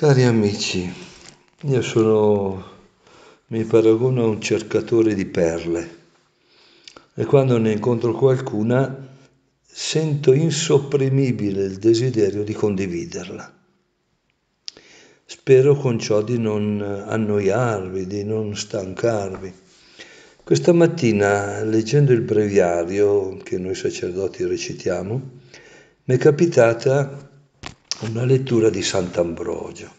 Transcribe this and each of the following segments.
Cari amici, io sono, mi paragono a un cercatore di perle e quando ne incontro qualcuna sento insopprimibile il desiderio di condividerla. Spero con ciò di non annoiarvi, di non stancarvi. Questa mattina, leggendo il breviario che noi sacerdoti recitiamo, mi è capitata una lettura di Sant'Ambrogio.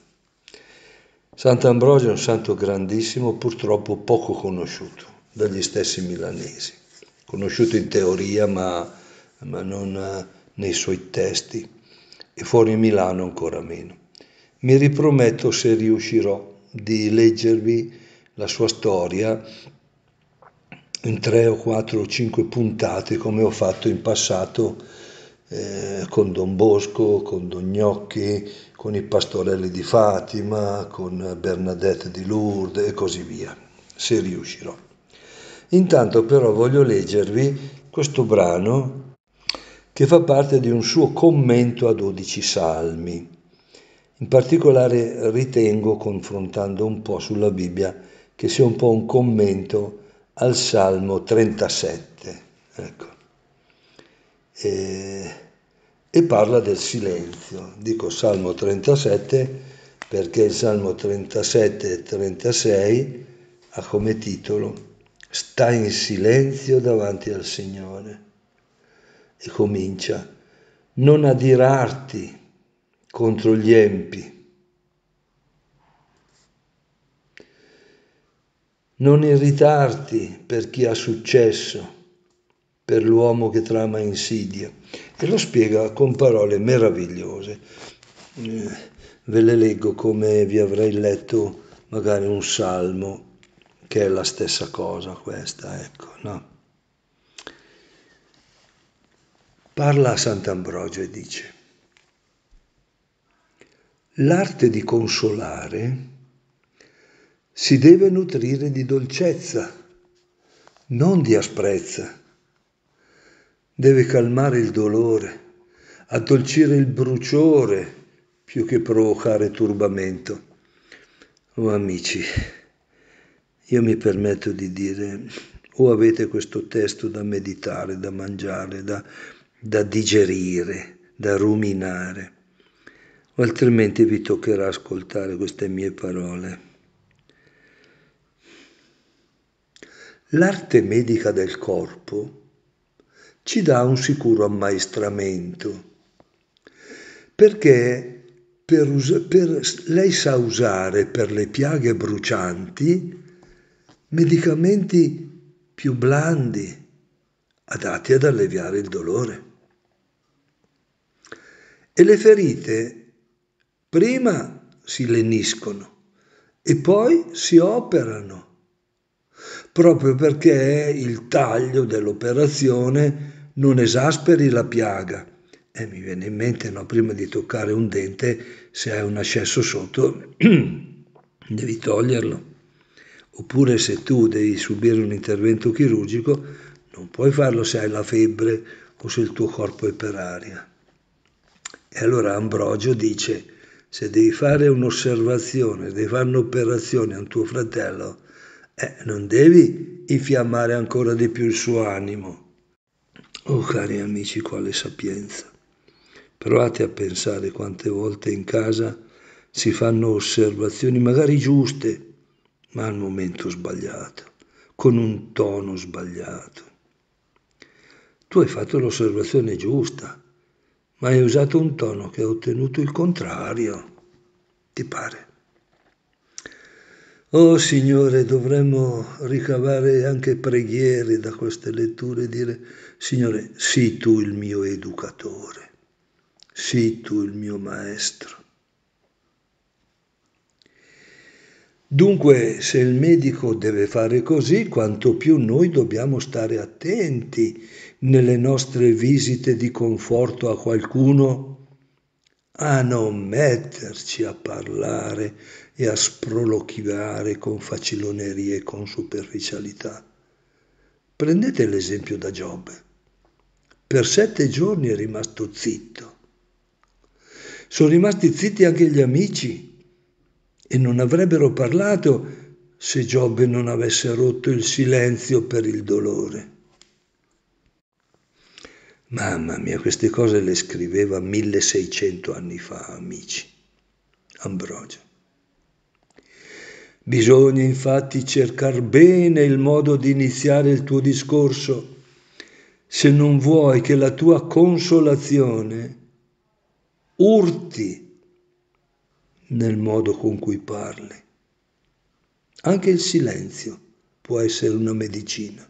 Sant'Ambrogio è un santo grandissimo, purtroppo poco conosciuto dagli stessi milanesi, conosciuto in teoria ma, ma non eh, nei suoi testi e fuori Milano ancora meno. Mi riprometto, se riuscirò, di leggervi la sua storia in tre o quattro o cinque puntate come ho fatto in passato eh, con Don Bosco, con Don Gnocchi, con i Pastorelli di Fatima, con Bernadette di Lourdes e così via, se riuscirò. Intanto però voglio leggervi questo brano che fa parte di un suo commento a 12 salmi. In particolare ritengo, confrontando un po' sulla Bibbia, che sia un po' un commento al Salmo 37. Ecco e, eh, e parla del silenzio. Dico Salmo 37 perché il Salmo 37 e 36 ha come titolo Sta in silenzio davanti al Signore e comincia Non adirarti contro gli empi. Non irritarti per chi ha successo per l'uomo che trama insidia e lo spiega con parole meravigliose. Eh, ve le leggo come vi avrei letto magari un salmo, che è la stessa cosa questa, ecco, no? Parla a Sant'Ambrogio e dice, l'arte di consolare si deve nutrire di dolcezza, non di asprezza deve calmare il dolore, addolcire il bruciore più che provocare turbamento. O oh, amici, io mi permetto di dire, o avete questo testo da meditare, da mangiare, da, da digerire, da ruminare, o altrimenti vi toccherà ascoltare queste mie parole. L'arte medica del corpo ci dà un sicuro ammaestramento, perché per us- per, lei sa usare per le piaghe brucianti medicamenti più blandi, adatti ad alleviare il dolore. E le ferite prima si leniscono e poi si operano proprio perché il taglio dell'operazione non esasperi la piaga. E mi viene in mente, no, prima di toccare un dente, se hai un ascesso sotto, devi toglierlo. Oppure se tu devi subire un intervento chirurgico, non puoi farlo se hai la febbre o se il tuo corpo è per aria. E allora Ambrogio dice, se devi fare un'osservazione, devi fare un'operazione a un tuo fratello, eh, non devi infiammare ancora di più il suo animo. Oh cari amici, quale sapienza! Provate a pensare quante volte in casa si fanno osservazioni magari giuste, ma al momento sbagliato, con un tono sbagliato. Tu hai fatto l'osservazione giusta, ma hai usato un tono che ha ottenuto il contrario. Ti pare? Oh Signore, dovremmo ricavare anche preghiere da queste letture e dire, Signore, sii tu il mio educatore, sii tu il mio maestro. Dunque, se il medico deve fare così, quanto più noi dobbiamo stare attenti nelle nostre visite di conforto a qualcuno a non metterci a parlare e a sprolochivare con facilonerie e con superficialità. Prendete l'esempio da Giobbe. Per sette giorni è rimasto zitto. Sono rimasti zitti anche gli amici e non avrebbero parlato se Giobbe non avesse rotto il silenzio per il dolore. Mamma mia, queste cose le scriveva 1600 anni fa, amici. Ambrogio. Bisogna infatti cercare bene il modo di iniziare il tuo discorso, se non vuoi che la tua consolazione urti nel modo con cui parli. Anche il silenzio può essere una medicina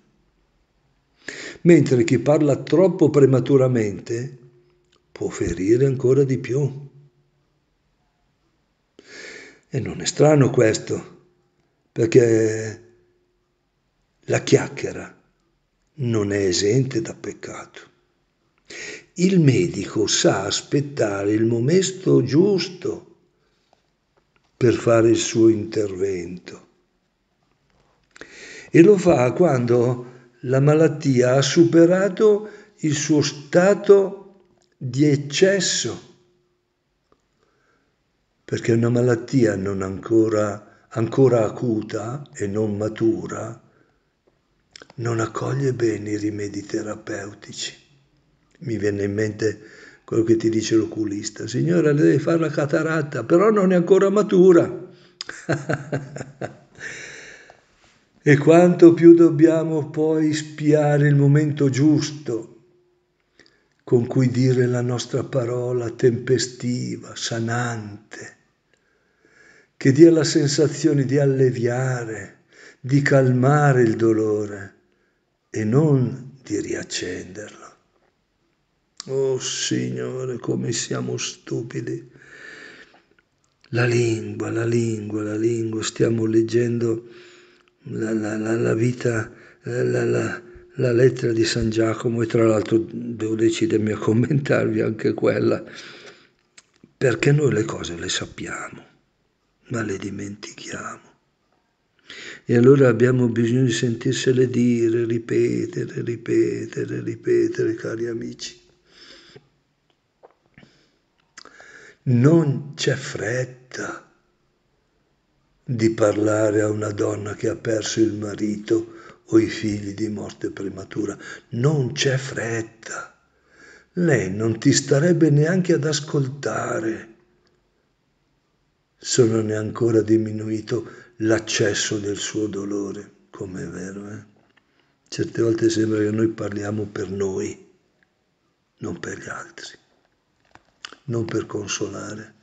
mentre chi parla troppo prematuramente può ferire ancora di più. E non è strano questo, perché la chiacchiera non è esente da peccato. Il medico sa aspettare il momento giusto per fare il suo intervento. E lo fa quando la malattia ha superato il suo stato di eccesso, perché una malattia non ancora, ancora acuta e non matura non accoglie bene i rimedi terapeutici. Mi viene in mente quello che ti dice l'oculista, signora, le devi fare la cataratta, però non è ancora matura. E quanto più dobbiamo poi spiare il momento giusto con cui dire la nostra parola tempestiva, sanante, che dia la sensazione di alleviare, di calmare il dolore e non di riaccenderlo. Oh Signore, come siamo stupidi. La lingua, la lingua, la lingua, stiamo leggendo la, la, la vita, la, lettera di San Giacomo e tra l'altro devo decidermi a commentarvi anche quella, perché noi le cose le sappiamo, ma le dimentichiamo. E allora abbiamo bisogno di sentirsele dire, ripetere, ripetere, ripetere, cari amici. Non c'è fretta di parlare a una donna che ha perso il marito o i figli di morte prematura. Non c'è fretta. Lei non ti starebbe neanche ad ascoltare. Se non è ancora diminuito l'accesso del suo dolore, come è vero. Eh? Certe volte sembra che noi parliamo per noi, non per gli altri, non per consolare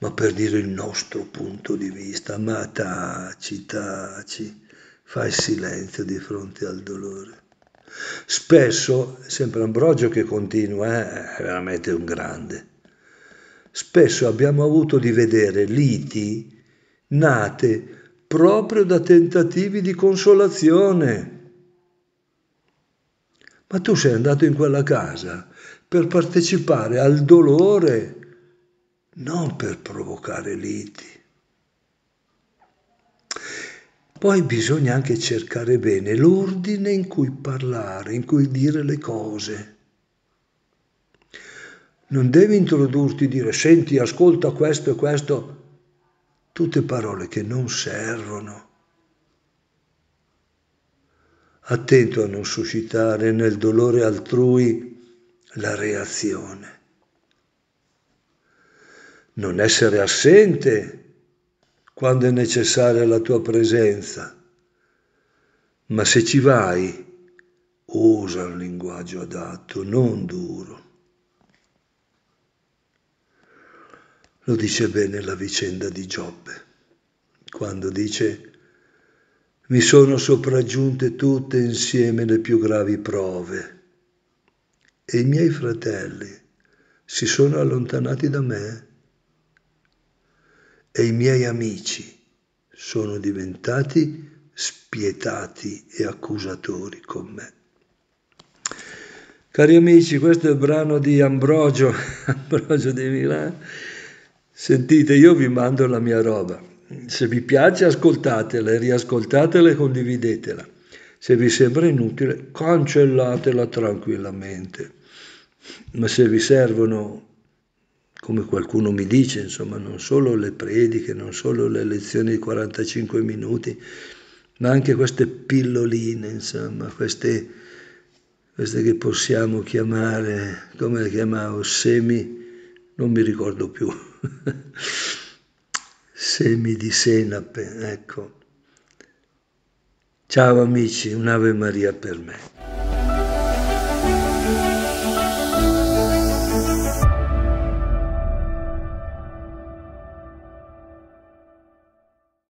ma per dire il nostro punto di vista, ma taci, taci, fai silenzio di fronte al dolore. Spesso, sempre Ambrogio che continua, eh, è veramente un grande, spesso abbiamo avuto di vedere liti nate proprio da tentativi di consolazione. Ma tu sei andato in quella casa per partecipare al dolore non per provocare liti. Poi bisogna anche cercare bene l'ordine in cui parlare, in cui dire le cose. Non devi introdurti e dire senti, ascolta questo e questo, tutte parole che non servono. Attento a non suscitare nel dolore altrui la reazione non essere assente quando è necessaria la tua presenza, ma se ci vai, usa un linguaggio adatto, non duro. Lo dice bene la vicenda di Giobbe, quando dice mi sono sopraggiunte tutte insieme le più gravi prove e i miei fratelli si sono allontanati da me e i miei amici sono diventati spietati e accusatori con me. Cari amici, questo è il brano di Ambrogio, Ambrogio di Milano. Sentite, io vi mando la mia roba. Se vi piace, ascoltatela, riascoltatela e condividetela. Se vi sembra inutile, cancellatela tranquillamente. Ma se vi servono come qualcuno mi dice, insomma, non solo le prediche, non solo le lezioni di 45 minuti, ma anche queste pilloline, insomma, queste, queste che possiamo chiamare, come le chiamavo, semi, non mi ricordo più, semi di senape, ecco. Ciao amici, un'Ave Maria per me.